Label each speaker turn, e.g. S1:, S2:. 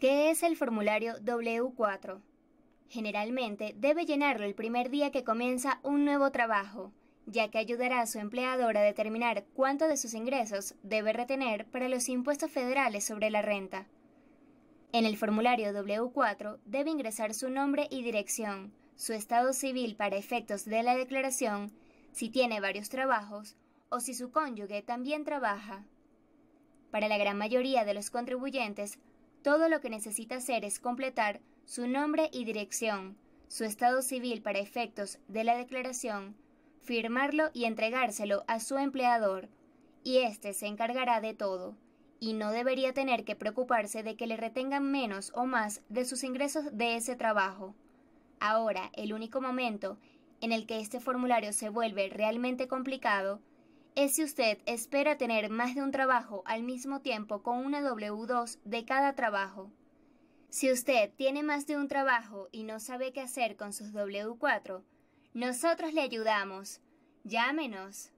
S1: ¿Qué es el formulario W4. Generalmente debe llenarlo el primer día que comienza un nuevo trabajo, ya que ayudará a su empleador a determinar cuánto de sus ingresos debe retener para los impuestos federales sobre la renta. En el formulario W4 debe ingresar su nombre y dirección, su estado civil para efectos de la declaración, si tiene varios trabajos o si su cónyuge también trabaja. Para la gran mayoría de los contribuyentes, todo lo que necesita hacer es completar su nombre y dirección, su estado civil para efectos de la declaración, firmarlo y entregárselo a su empleador, y éste se encargará de todo, y no debería tener que preocuparse de que le retengan menos o más de sus ingresos de ese trabajo. Ahora, el único momento en el que este formulario se vuelve realmente complicado es si usted espera tener más de un trabajo al mismo tiempo con una W2 de cada trabajo. Si usted tiene más de un trabajo y no sabe qué hacer con sus W4, nosotros le ayudamos. Llámenos.